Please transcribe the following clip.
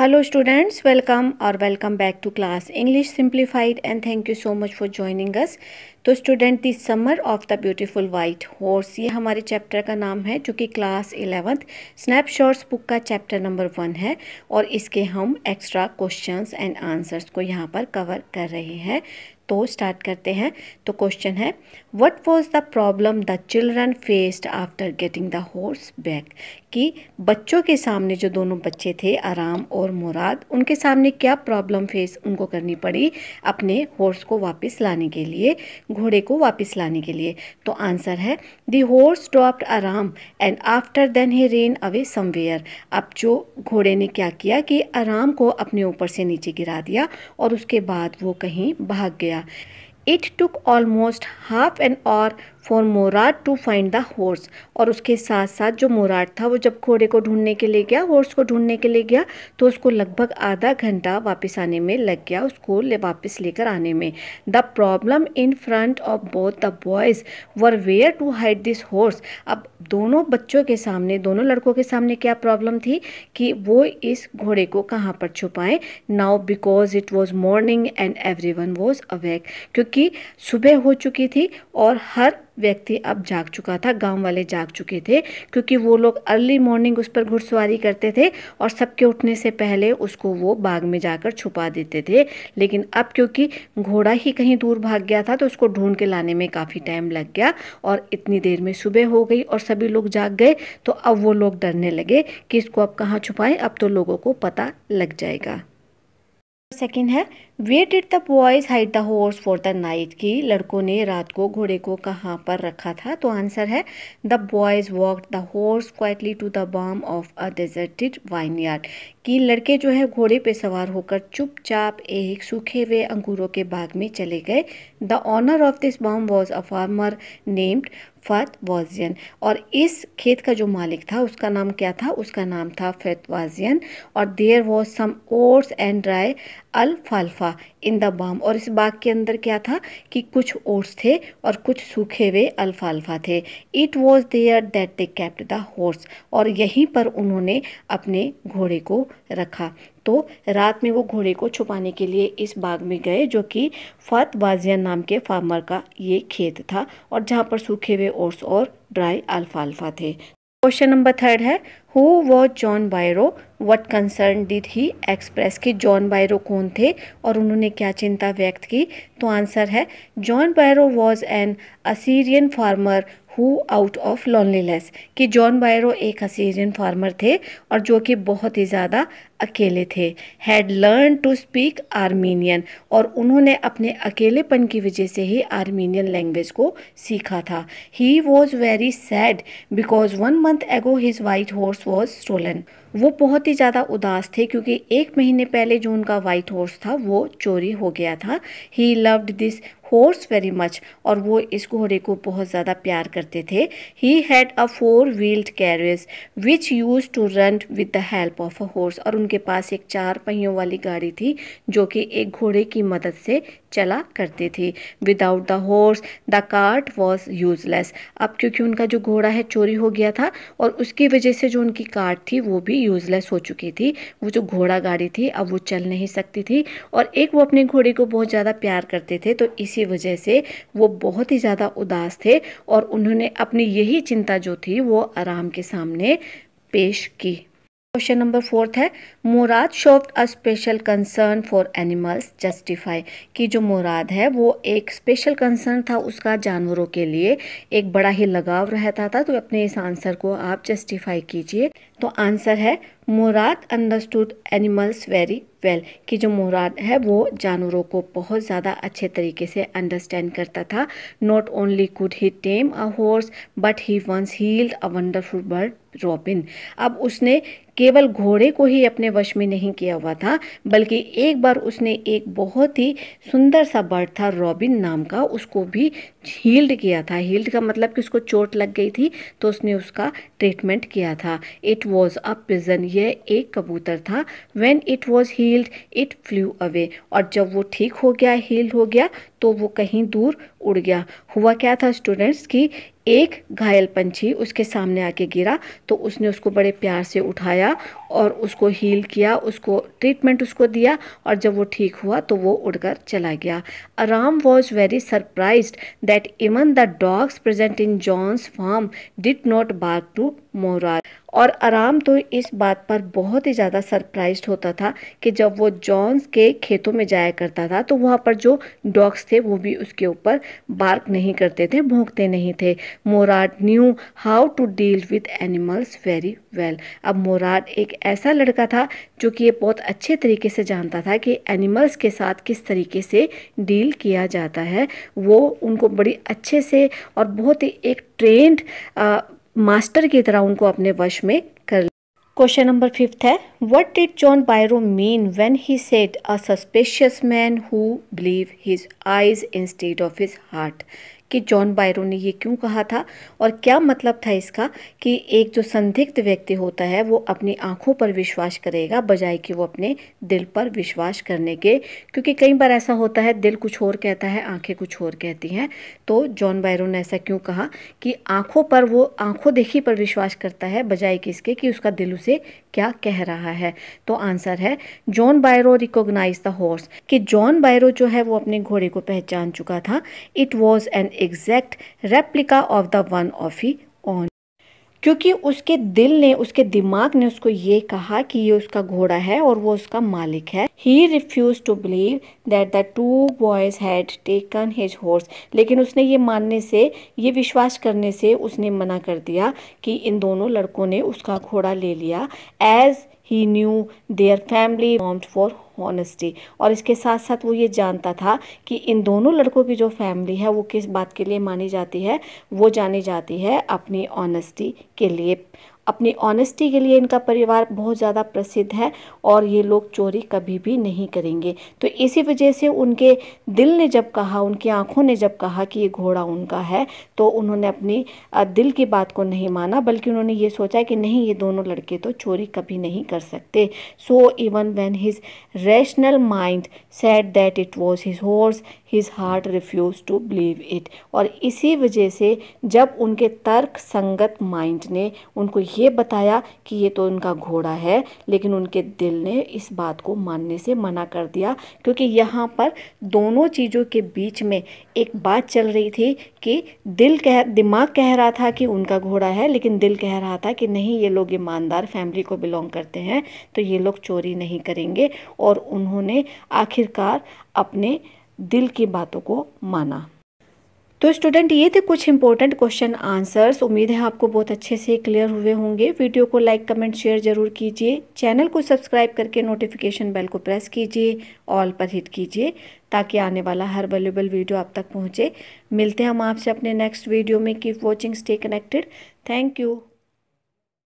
Hello students welcome और welcome back to class English simplified and thank you so much for joining us तो student the summer of the beautiful white horse ये हमारे chapter का नाम है जो कि क्लास इलेवंथ स्नैपशॉट्स बुक का चैप्टर नंबर वन है और इसके हम एक्स्ट्रा क्वेश्चंस एंड आंसर्स को यहाँ पर कवर कर रहे हैं तो स्टार्ट करते हैं तो क्वेश्चन है what was the problem the children faced after getting the horse back कि बच्चों के सामने जो दोनों बच्चे थे आराम और मुराद उनके सामने क्या प्रॉब्लम फेस उनको करनी पड़ी अपने हॉर्स को वापस लाने के लिए घोड़े को वापस लाने के लिए तो आंसर है the horse dropped Aram and after then he ran away somewhere अब जो घोड़े ने क्या किया कि आराम को अपने ऊपर से नीचे गिरा दिया और उसके बाद वो कहीं भाग गया It took almost half an hour for Mourad to find the horse और उसके साथ साथ जो मोराट था वो जब घोड़े को ढूंढने के लिए गया हॉर्स को ढूंढने के लिए गया तो उसको लगभग आधा घंटा वापस आने में लग गया उसको ले वापस लेकर आने में the problem in front of both the boys were where to hide this horse अब दोनों बच्चों के सामने दोनों लड़कों के सामने क्या प्रॉब्लम थी कि वो इस घोड़े को कहाँ पर छुपाएं now because it was morning and everyone was awake क्योंकि सुबह हो चुकी थी और हर व्यक्ति अब जाग चुका था गांव वाले जाग चुके थे क्योंकि वो लोग अर्ली मॉर्निंग उस पर घुड़सवारी करते थे और सबके उठने से पहले उसको वो बाग में जाकर छुपा देते थे लेकिन अब क्योंकि घोड़ा ही कहीं दूर भाग गया था तो उसको ढूंढ के लाने में काफ़ी टाइम लग गया और इतनी देर में सुबह हो गई और सभी लोग जाग गए तो अब वो लोग डरने लगे कि इसको अब कहाँ छुपाएं अब तो लोगों को पता लग जाएगा सेकेंड है where did the boys hide the horse for the night की लड़कों ने रात को घोड़े को कहाँ पर रखा था तो आंसर है the boys walk the horse quietly to the barn of a deserted vineyard कि लड़के जो है घोड़े पे सवार होकर चुपचाप एक सूखे हुए अंगूरों के बाग में चले गए the owner of this barn was a farmer named Fetvajian और इस खेत का जो मालिक था उसका नाम क्या था उसका नाम था फत वाजियन और there was some oats and dry फाल्फा इन द बाम और इस बाग के अंदर क्या था कि कुछ ओट्स थे और कुछ सूखे हुए अल्फाल्फा थे it was there that they kept the horse और यहीं पर उन्होंने अपने घोड़े को रखा तो रात में वो घोड़े को छुपाने के लिए इस बाग में गए जो कि फत वाजिया नाम के फार्मर का ये खेत था और जहाँ पर सूखे हुए ओट्स और ड्राई अल्फा अल्फा थे क्वेश्चन नंबर थर्ड है who was John Byro what concern did he express कि जॉन बायरो कौन थे और उन्होंने क्या चिंता व्यक्त की तो आंसर है John Byro was an Assyrian farmer who out of loneliness कि जॉन बायरो एक असीरियन फार्मर थे और जो कि बहुत ही ज़्यादा अकेले थे had learn to speak Armenian और उन्होंने अपने अकेलेपन की वजह से ही आर्मीनियन लैंग्वेज को सीखा था he was very sad because one month ago his white horse was stolen. वो बहुत ही ज़्यादा उदास थे क्योंकि एक महीने पहले जो उनका वाइट हॉर्स था वो चोरी हो गया था he loved this horse very much और वो इस घोड़े को बहुत ज़्यादा प्यार करते थे he had a four wheeled carriage which use to run with the help of a horse और उनके पास एक चार पहियों वाली गाड़ी थी जो कि एक घोड़े की मदद से चला करती थी without the horse the cart was useless अब क्योंकि उनका जो घोड़ा है चोरी हो गया था और उसकी वजह से जो उनकी कार्ट थी वो भी भी यूज़लेस हो चुकी थी वो जो घोड़ा गाड़ी थी अब वो चल नहीं सकती थी और एक वो अपने घोड़े को बहुत ज़्यादा प्यार करते थे तो इसी वजह से वो बहुत ही ज़्यादा उदास थे और उन्होंने अपनी यही चिंता जो थी वो आराम के सामने पेश की क्वेश्चन नंबर फोर्थ है Mourad showed a special concern for animals justify कि जो मुराद है वो एक स्पेशल कंसर्न था उसका जानवरों के लिए एक बड़ा ही लगाव रहता था तो अपने इस आंसर को आप जस्टिफाई कीजिए तो आंसर है Mourad understood animals very well कि जो मुराद है वो जानवरों को बहुत ज़्यादा अच्छे तरीके से अंडरस्टैंड करता था not only could he tame a horse but he once healed a wonderful bird robin अब उसने केवल घोड़े को ही अपने वश में नहीं किया हुआ था बल्कि एक बार उसने एक बहुत ही सुंदर सा बर्ड था रॉबिन नाम का उसको भी हील्ड किया था हील्ड का मतलब कि उसको चोट लग गई थी तो उसने उसका ट्रीटमेंट किया था इट वॉज़ अ प्रिजन ये ये एक कबूतर था when it was healed it flew away और जब वो ठीक हो गया हील्ड हो गया तो वो कहीं दूर उड़ गया हुआ क्या था स्टूडेंट्स कि एक घायल पंछी उसके सामने आके गिरा तो उसने उसको बड़े प्यार से उठाया और उसको हील किया उसको ट्रीटमेंट उसको दिया और जब वो ठीक हुआ तो वो उड़कर चला गया Aram was very surprise that even the dogs present in John's farm did not bark to Mourad और आराम तो इस बात पर बहुत ही ज़्यादा सरप्राइज होता था कि जब वो जॉन्स के खेतों में जाया करता था तो वहाँ पर जो डॉग्स थे वो भी उसके ऊपर बार्क नहीं करते थे भोंकते नहीं थे Mourad knew how to deal with animals very well अब मोराड एक ऐसा लड़का था जो कि ये बहुत अच्छे तरीके से जानता था कि एनिमल्स के साथ किस तरीके से डील किया जाता है वो उनको बड़ी अच्छे से और बहुत ही एक ट्रेंड मास्टर की तरह उनको अपने वश में कर क्वेश्चन नंबर फिफ्थ है what did John Byro mean when he said a suspicious man who believe his eyes instead of his heart कि जॉन बायरो ने ये क्यों कहा था और क्या मतलब था इसका कि एक जो संदिग्ध व्यक्ति होता है वो अपनी आंखों पर विश्वास करेगा बजाय कि वो अपने दिल पर विश्वास करने के क्योंकि कई बार ऐसा होता है दिल कुछ और कहता है आंखें कुछ और कहती हैं तो जॉन बायरो ने ऐसा क्यों कहा कि आंखों पर वो आंखों देखी पर विश्वास करता है बजाय कि इसके कि उसका दिल उसे क्या कह रहा है तो आंसर है John Byro recognize the horse कि जॉन बायरो जो है वो अपने घोड़े को पहचान चुका था it was an exact replica of the one of he own क्योंकि उसके दिल ने उसके दिमाग ने उसको ये कहा कि ये उसका घोड़ा है और वो उसका मालिक है he refuse to believe that the two boys had taken his horse लेकिन उसने ये मानने से ये विश्वास करने से उसने मना कर दिया कि इन दोनों लड़कों ने उसका घोड़ा ले लिया as he knew their family for honesty और इसके साथ साथ वो ये जानता था कि इन दोनों लड़कों की जो फैमिली है वो किस बात के लिए मानी जाती है वो जानी जाती है अपनी ऑनेस्टी के लिए अपनी ऑनेस्टी के लिए इनका परिवार बहुत ज़्यादा प्रसिद्ध है और ये लोग चोरी कभी भी नहीं करेंगे तो इसी वजह से उनके दिल ने जब कहा उनकी आंखों ने जब कहा कि ये घोड़ा उनका है तो उन्होंने अपनी दिल की बात को नहीं माना बल्कि उन्होंने ये सोचा कि नहीं ये दोनों लड़के तो चोरी कभी नहीं कर सकते so even when his rational mind set that it was his horse his heart refuse to believe it और इसी वजह से जब उनके तर्क संगत माइंड ने उनको ये बताया कि ये तो उनका घोड़ा है लेकिन उनके दिल ने इस बात को मानने से मना कर दिया क्योंकि यहाँ पर दोनों चीज़ों के बीच में एक बात चल रही थी कि दिल कह दिमाग कह रहा था कि उनका घोड़ा है लेकिन दिल कह रहा था कि नहीं ये लोग ईमानदार फैमिली को बिलोंग करते हैं तो ये लोग चोरी नहीं करेंगे और उन्होंने आखिरकार अपने दिल की बातों को माना तो स्टूडेंट ये थे कुछ इंपॉर्टेंट क्वेश्चन आंसर्स उम्मीद है आपको बहुत अच्छे से क्लियर हुए होंगे वीडियो को लाइक कमेंट शेयर जरूर कीजिए चैनल को सब्सक्राइब करके नोटिफिकेशन बेल को प्रेस कीजिए ऑल पर हिट कीजिए ताकि आने वाला हर वेल्यूबल वीडियो आप तक पहुँचे मिलते हैं हम आपसे अपने नेक्स्ट वीडियो में keep watching stay connected thank you